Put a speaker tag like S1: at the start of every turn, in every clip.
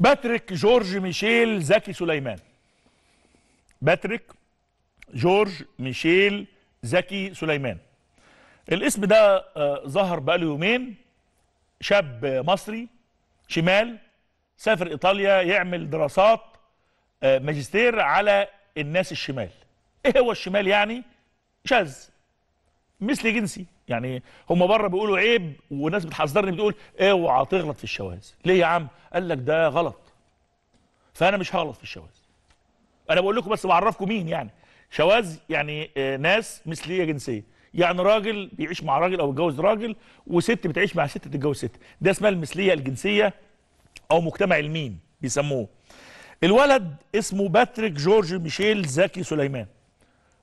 S1: باتريك جورج ميشيل زكي سليمان باتريك جورج ميشيل زكي سليمان الاسم ده آه، ظهر بقاله يومين شاب مصري شمال سافر ايطاليا يعمل دراسات آه، ماجستير على الناس الشمال ايه هو الشمال يعني شاذ مثل جنسي يعني هم بره بيقولوا عيب وناس بتحذرني بتقول اوعى إيه تغلط في الشواذ ليه يا عم قال لك ده غلط فانا مش هغلط في الشواذ انا بقول لكم بس بعرفكم مين يعني شواذ يعني آه، ناس مثليه جنسيه يعني راجل بيعيش مع راجل او يتجوز راجل وست بتعيش مع ست تتجوز ست ده اسمها المثليه الجنسيه او مجتمع المين بيسموه الولد اسمه باتريك جورج ميشيل زكي سليمان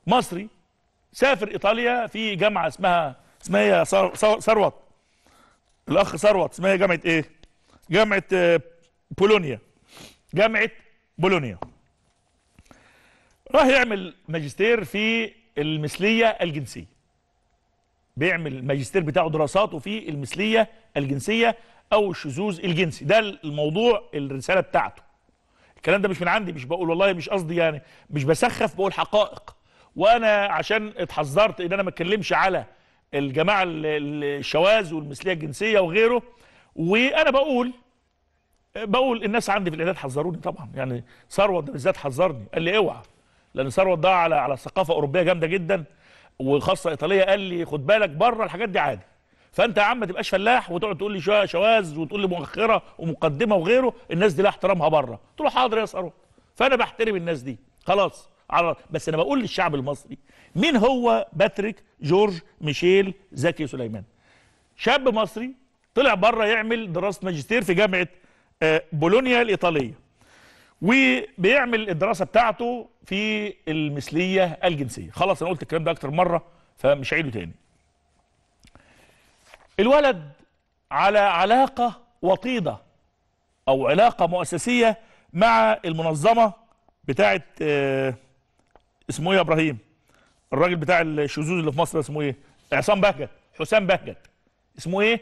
S1: مصري سافر ايطاليا في جامعه اسمها اسمها ايه يا ثروت الاخ ثروت اسمها ايه؟ جامعه ايه جامعه آه، بولونيا جامعه بولونيا راح يعمل ماجستير في المثليه الجنسيه بيعمل الماجستير بتاعه دراساته في المثليه الجنسيه او الشذوذ الجنسي ده الموضوع الرساله بتاعته الكلام ده مش من عندي مش بقول والله مش قصدي يعني مش بسخف بقول حقائق وانا عشان اتحذرت ان انا ما اتكلمش على الجماعه الشواذ والمثليه الجنسيه وغيره وانا بقول بقول الناس عندي في الاعداد حذروني طبعا يعني ثروت بالذات حذرني قال لي اوعى لان ثروت ده على على ثقافه اوروبيه جامده جدا وخاصه ايطاليه قال لي خد بالك بره الحاجات دي عادي فانت يا عم ما تبقاش فلاح وتقعد تقول لي شواذ وتقول لي مؤخره ومقدمه وغيره الناس دي لا احترامها بره قلت له حاضر يا ثروت فانا بحترم الناس دي خلاص على بس انا بقول للشعب المصري مين هو باتريك جورج ميشيل زكي سليمان شاب مصري طلع بره يعمل دراسه ماجستير في جامعه آه، بولونيا الايطاليه وبيعمل الدراسه بتاعته في المثليه الجنسيه خلاص انا قلت الكلام ده اكتر مره فمش هعيده تاني الولد على علاقه وطيده او علاقه مؤسسيه مع المنظمه بتاعه آه، اسمه ايه يا ابراهيم الراجل بتاع الشذوذ اللي في مصر اسمه ايه عصام بهجت حسام بهجت اسمه ايه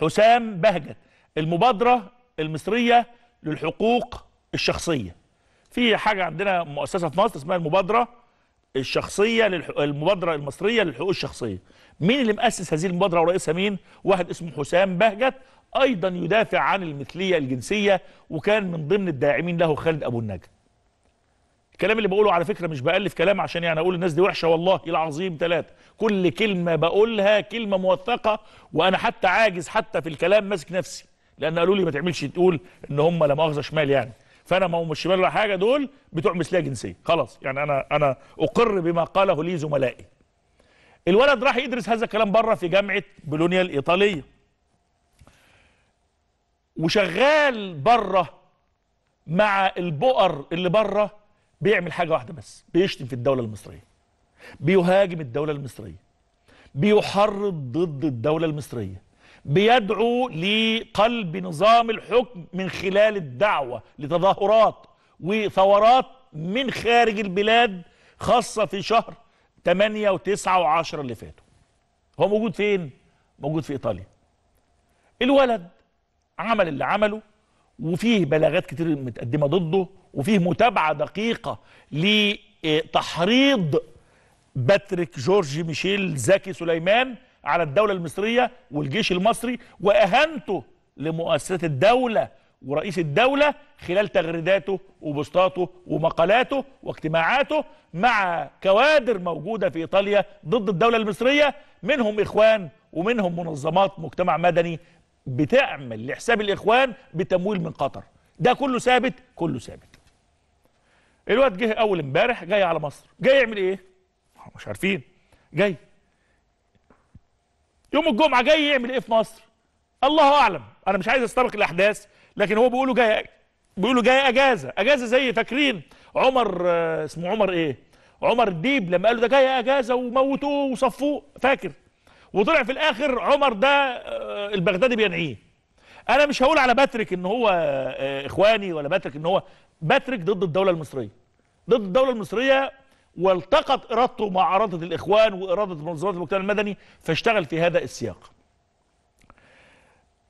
S1: حسام بهجت المبادره المصريه للحقوق الشخصيه في حاجه عندنا مؤسسه في مصر اسمها المبادره الشخصيه للح... المبادره المصريه للحقوق الشخصيه مين اللي مؤسس هذه المبادره ورئيسها مين واحد اسمه حسام بهجت ايضا يدافع عن المثليه الجنسيه وكان من ضمن الداعمين له خالد ابو النجا الكلام اللي بقوله على فكره مش بالف كلام عشان يعني اقول الناس دي وحشه والله العظيم ثلاثه كل كلمه بقولها كلمه موثقه وانا حتى عاجز حتى في الكلام ماسك نفسي لان قالوا لي ما تعملش تقول ان هم لا مؤاخذه شمال يعني فانا ما هم الشمال ولا حاجه دول بتوع مثليه جنسيه خلاص يعني انا انا اقر بما قاله لي زملائي الولد راح يدرس هذا الكلام بره في جامعه بولونيا الايطاليه وشغال بره مع البؤر اللي بره بيعمل حاجة واحدة بس بيشتم في الدولة المصرية بيهاجم الدولة المصرية بيحرض ضد الدولة المصرية بيدعو لقلب نظام الحكم من خلال الدعوة لتظاهرات وثورات من خارج البلاد خاصة في شهر 8 و9 و10 اللي فاتوا هو موجود فين؟ موجود في إيطاليا الولد عمل اللي عمله وفيه بلاغات كتير متقدمه ضده وفيه متابعه دقيقه لتحريض باتريك جورج ميشيل زكي سليمان على الدوله المصريه والجيش المصري واهانته لمؤسسات الدوله ورئيس الدولة خلال تغريداته وبوستاته ومقالاته واجتماعاته مع كوادر موجودة في إيطاليا ضد الدولة المصرية منهم إخوان ومنهم منظمات مجتمع مدني بتعمل لحساب الاخوان بتمويل من قطر ده كله ثابت كله ثابت الواد جه اول امبارح جاي على مصر جاي يعمل ايه مش عارفين جاي يوم الجمعه جاي يعمل ايه في مصر الله اعلم انا مش عايز استبق الاحداث لكن هو بيقولوا جاي بيقولوا جاي اجازه اجازه زي فاكرين عمر آه، اسمه عمر ايه عمر الديب لما قالوا ده جاي اجازه وموتوه وصفوه فاكر وطلع في الاخر عمر ده آه، البغدادي بينعيه انا مش هقول على باتريك ان هو آه، اخواني ولا باتريك ان هو باتريك ضد الدوله المصريه ضد الدوله المصريه والتقت ارادته مع اراده الاخوان واراده منظمات المجتمع المدني فاشتغل في هذا السياق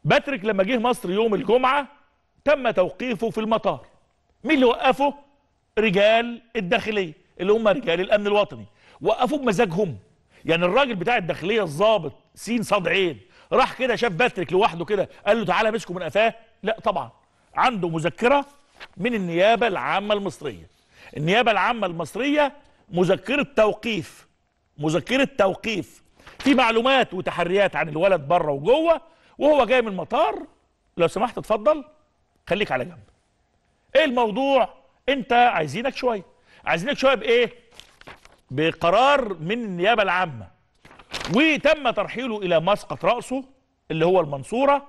S1: باتريك لما جه مصر يوم الجمعه تم توقيفه في المطار مين اللي وقفه رجال الداخليه اللي هم رجال الامن الوطني وقفوه بمزاجهم يعني الراجل بتاع الداخليه الظابط سين صاد عين راح كده شاف باتريك لوحده كده قال له تعالى مسكه من قفاه لا طبعا عنده مذكره من النيابه العامه المصريه النيابه العامه المصريه مذكره توقيف مذكره توقيف في معلومات وتحريات عن الولد بره وجوه وهو جاي من المطار لو سمحت اتفضل خليك على جنب ايه الموضوع انت عايزينك شويه عايزينك شويه بايه بقرار من النيابه العامه وتم ترحيله الى مسقط راسه اللي هو المنصوره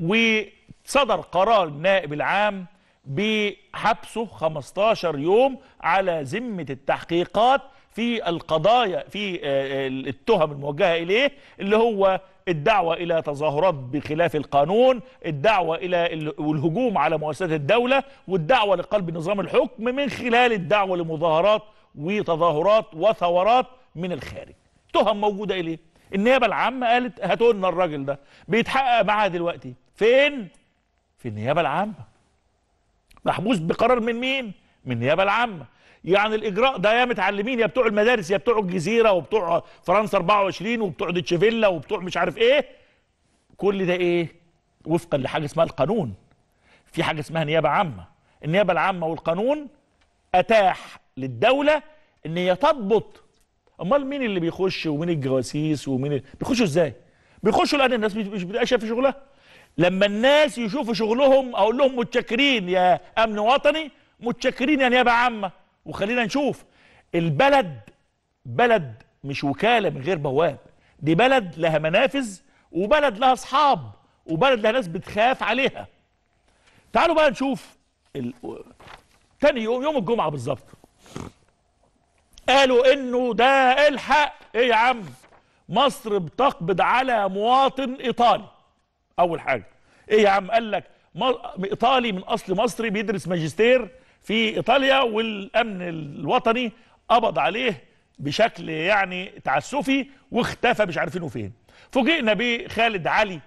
S1: وصدر قرار النائب العام بحبسه 15 يوم على ذمه التحقيقات في القضايا في آه، آه، التهم الموجهه اليه اللي هو الدعوه الى تظاهرات بخلاف القانون، الدعوه الى الهجوم على مؤسسات الدوله، والدعوه لقلب نظام الحكم من خلال الدعوه لمظاهرات وتظاهرات وثورات من الخارج تهم موجوده إليه النيابه العامه قالت هاتوا لنا الراجل ده بيتحقق معاه دلوقتي فين في النيابه العامه محبوس بقرار من مين من النيابه العامه يعني الاجراء ده يا متعلمين يا بتوع المدارس يا بتوع الجزيره وبتوع فرنسا 24 وبتوع ديتشفيلا وبتوع مش عارف ايه كل ده ايه وفقا لحاجه اسمها القانون في حاجه اسمها نيابه عامه النيابه العامه والقانون اتاح للدوله ان هي تضبط امال مين اللي بيخش ومين الجواسيس ومين ال... بيخشوا ازاي بيخشوا لان الناس مش بتبقى شايفه شغلها لما الناس يشوفوا شغلهم اقول لهم متشكرين يا امن وطني متشكرين يعني يا نيابه عامه وخلينا نشوف البلد بلد مش وكاله من غير بواب دي بلد لها منافذ وبلد لها اصحاب وبلد لها ناس بتخاف عليها تعالوا بقى نشوف ال... تاني يوم يوم الجمعه بالظبط قالوا انه ده الحق ايه يا عم مصر بتقبض على مواطن ايطالي اول حاجه ايه يا عم قال لك ايطالي من اصل مصري بيدرس ماجستير في ايطاليا والامن الوطني قبض عليه بشكل يعني تعسفي واختفى مش عارفينه فين فوجئنا بخالد علي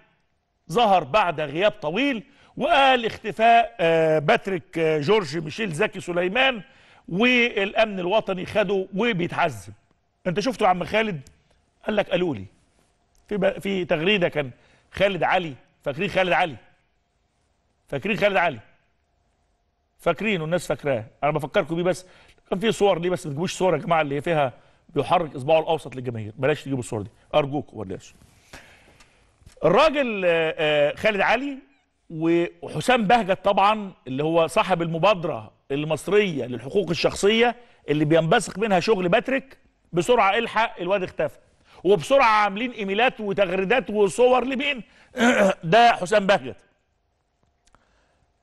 S1: ظهر بعد غياب طويل وقال اختفاء آه، باتريك آه، جورج ميشيل زكي سليمان والامن الوطني خده وبيتعذب انت شفته يا عم خالد قال لك قالوا لي في في تغريده كان خالد علي فاكرين خالد علي فاكرين خالد علي فاكرينه الناس فاكراه انا بفكركم بيه بس كان في صور ليه بس ما تجيبوش صور يا جماعه اللي فيها بيحرك اصبعه الاوسط للجماهير بلاش تجيبوا الصور دي ارجوكم بلاش الراجل آه، آه، خالد علي وحسام بهجت طبعا اللي هو صاحب المبادره المصريه للحقوق الشخصيه اللي بينبثق منها شغل باتريك بسرعه الحق الواد اختفى وبسرعه عاملين ايميلات وتغريدات وصور لمين ده حسام بهجت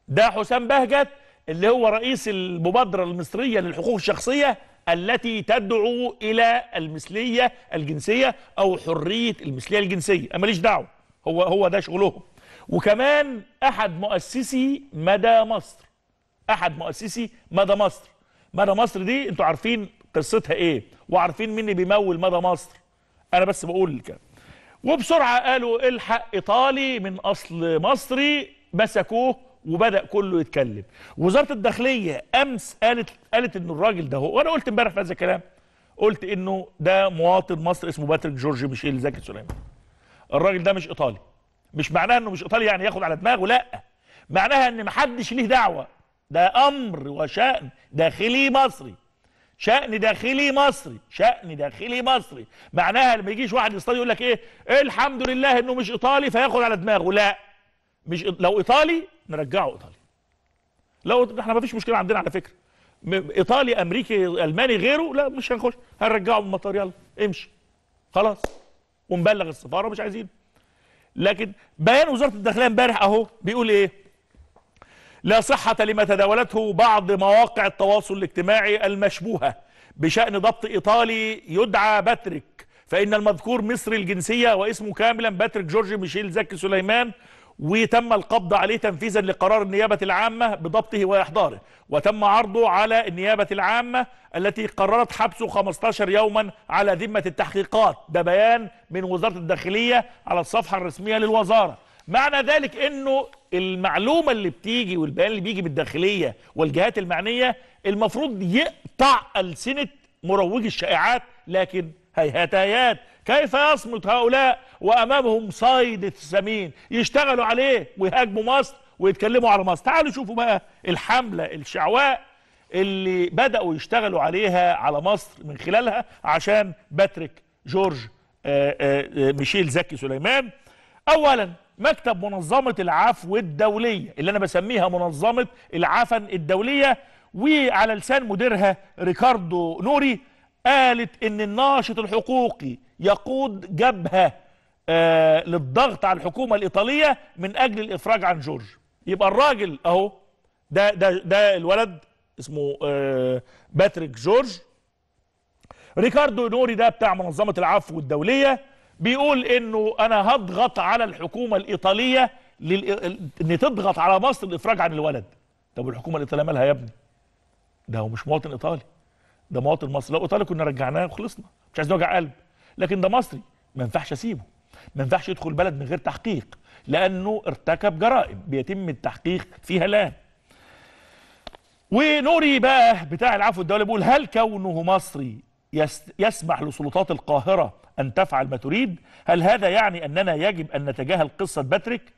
S1: ده حسام بهجت اللي هو رئيس المبادره المصريه للحقوق الشخصيه التي تدعو الى المثليه الجنسيه او حريه المثليه الجنسيه انا ماليش دعوه هو هو ده شغلهم وكمان احد مؤسسي مدى مصر احد مؤسسي مدى مصر مدى مصر دي انتوا عارفين قصتها ايه وعارفين مين اللي بيمول مدى مصر انا بس بقول الكلام وبسرعه قالوا الحق ايطالي من اصل مصري مسكوه وبدا كله يتكلم وزاره الداخليه امس قالت قالت ان الراجل ده هو وانا قلت امبارح في هذا الكلام قلت انه ده مواطن مصر اسمه باتريك جورج ميشيل زكي سليمان الراجل ده مش ايطالي مش معناها انه مش ايطالي يعني ياخد على دماغه لا معناها ان محدش ليه دعوه ده أمر وشأن داخلي مصري شأن داخلي مصري شأن داخلي مصري معناها ما يجيش واحد يصطاد يقول لك ايه الحمد لله انه مش ايطالي فياخد على دماغه لا مش لو ايطالي نرجعه ايطالي لو احنا ما فيش مشكله عندنا على فكره ايطالي امريكي الماني غيره لا مش هنخش هنرجعه من المطار يلا امشي خلاص ونبلغ السفاره مش عايزينه لكن بيان وزاره الداخليه امبارح اهو بيقول ايه لا صحة لما تداولته بعض مواقع التواصل الاجتماعي المشبوهة بشأن ضبط إيطالي يدعى باتريك فإن المذكور مصري الجنسية واسمه كاملا باتريك جورج ميشيل زكي سليمان وتم القبض عليه تنفيذا لقرار النيابة العامة بضبطه وإحضاره وتم عرضه على النيابة العامة التي قررت حبسه 15 يوما على ذمة التحقيقات ده بيان من وزارة الداخلية على الصفحة الرسمية للوزارة معنى ذلك انه المعلومه اللي بتيجي والبيان اللي بيجي بالداخليه والجهات المعنيه المفروض يقطع السنه مروجي الشائعات لكن هيهات هيهات كيف يصمت هؤلاء وامامهم صيد الثمين يشتغلوا عليه ويهاجموا مصر ويتكلموا على مصر تعالوا شوفوا بقى الحمله الشعواء اللي بداوا يشتغلوا عليها على مصر من خلالها عشان باتريك جورج آه، آه، آه، ميشيل زكي سليمان اولا مكتب منظمة العفو الدولية اللي أنا بسميها منظمة العفن الدولية وعلى لسان مديرها ريكاردو نوري قالت إن الناشط الحقوقي يقود جبهة آه للضغط على الحكومة الإيطالية من أجل الإفراج عن جورج يبقى الراجل أهو ده ده ده الولد اسمه آه باتريك جورج ريكاردو نوري ده بتاع منظمة العفو الدولية بيقول انه انا هضغط على الحكومه الايطاليه لل... ان تضغط على مصر للافراج عن الولد طب الحكومه الايطاليه مالها يا ابني ده هو مش مواطن ايطالي ده مواطن مصري لو ايطالي كنا رجعناه وخلصنا مش عايز وجع قلب لكن ده مصري ما ينفعش اسيبه ما ينفعش يدخل بلد من غير تحقيق لانه ارتكب جرائم بيتم التحقيق فيها الان ونوري بقى بتاع العفو الدولي بيقول هل كونه مصري يسمح لسلطات القاهرة أن تفعل ما تريد هل هذا يعني أننا يجب أن نتجاهل قصة باتريك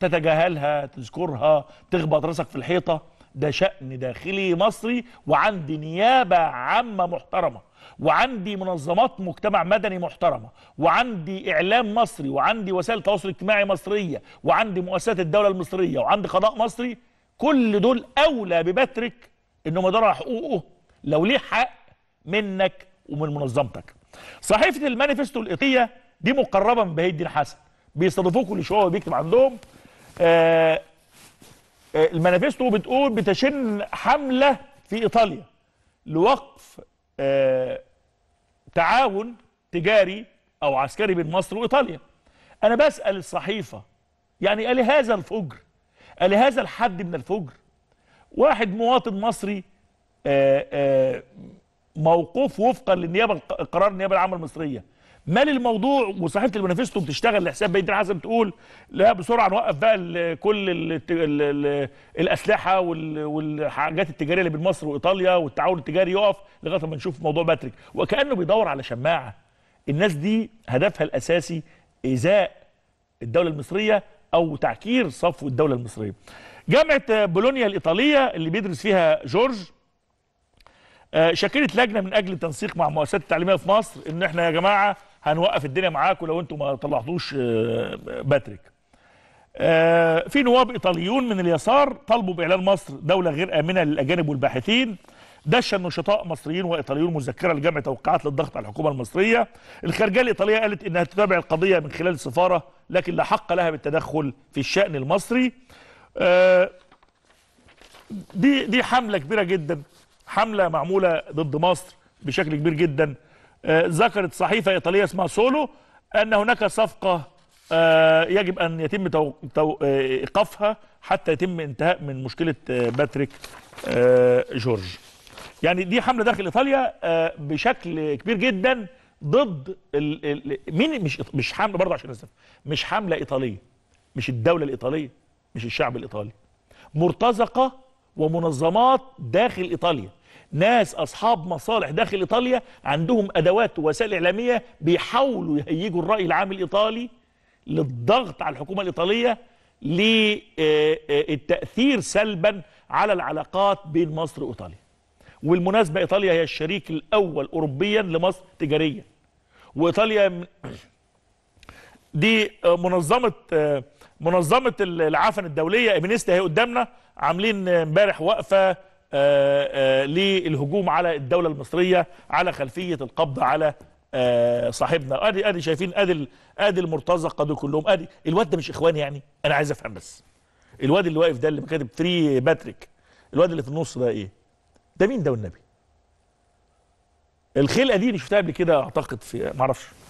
S1: تتجاهلها تذكرها تخبط راسك في الحيطة ده شأن داخلي مصري وعندي نيابة عامة محترمة وعندي منظمات مجتمع مدني محترمة وعندي إعلام مصري وعندي وسائل تواصل اجتماعي مصرية وعندي مؤسسات الدولة المصرية وعندي قضاء مصري كل دول أولى بباتريك إنهم يدوروا على حقوقه لو ليه حق منك ومن منظمتك صحيفه المانيفستو الايطاليه دي مقربه من بهي الدين حسن بيستضيفوك كل شويه وبيكتب عندهم آه، آه، المانيفستو بتقول بتشن حمله في ايطاليا لوقف آه، تعاون تجاري او عسكري بين مصر وايطاليا انا بسال الصحيفه يعني الي هذا الفجر الي هذا الحد من الفجر واحد مواطن مصري آآ آآ موقوف وفقا للنيابه قرار النيابه العامه المصريه مال الموضوع وصحيفه المنافستو بتشتغل لحساب بيدر حسن تقول لا بسرعه نوقف بقى كل الاسلحه والحاجات التجاريه اللي بين مصر وايطاليا والتعاون التجاري يقف لغايه ما نشوف موضوع باتريك وكانه بيدور على شماعه الناس دي هدفها الاساسي ايذاء الدوله المصريه او تعكير صفو الدوله المصريه جامعه بولونيا الايطاليه اللي بيدرس فيها جورج آه، شكلت لجنه من اجل التنسيق مع المؤسسات التعليميه في مصر ان احنا يا جماعه هنوقف الدنيا معاكم لو انتم ما طلعتوش آه، باتريك. آه، في نواب ايطاليون من اليسار طالبوا باعلان مصر دوله غير امنه للاجانب والباحثين. دشن نشطاء مصريين وايطاليون مذكره لجمع توقيعات للضغط على الحكومه المصريه. الخارجيه الايطاليه قالت انها تتابع القضيه من خلال السفاره لكن لا حق لها بالتدخل في الشان المصري. دي دي حمله كبيره جدا حمله معموله ضد مصر بشكل كبير جدا آه، ذكرت صحيفه ايطاليه اسمها سولو ان هناك صفقه آه، يجب ان يتم آه، ايقافها حتى يتم انتهاء من مشكله باتريك جورج يعني دي حمله داخل ايطاليا بشكل كبير جدا ضد الـ الـ مين مش مش حمله برضه عشان اسف مش حمله ايطاليه مش الدوله الايطاليه مش الشعب الايطالي مرتزقه ومنظمات داخل ايطاليا ناس أصحاب مصالح داخل إيطاليا عندهم أدوات ووسائل إعلامية بيحاولوا يهيجوا الرأي العام الإيطالي للضغط على الحكومة الإيطالية للتأثير آه، آه، سلبا على العلاقات بين مصر وإيطاليا والمناسبة إيطاليا هي الشريك الأول أوروبيا لمصر تجاريا وإيطاليا دي آه، منظمة منظمة العفن الدولية ابنستا هي قدامنا عاملين امبارح وقفة آه، آه، للهجوم على الدولة المصرية على خلفية القبض على آه، صاحبنا ادي ادي شايفين ادي ادي المرتزقه دول كلهم ادي الواد ده مش اخوان يعني انا عايز افهم بس الواد اللي واقف ده اللي كاتب فري باتريك الواد اللي في النص ده ايه ده مين ده والنبي الخلقه دي اللي شفتها قبل كده اعتقد في ما اعرفش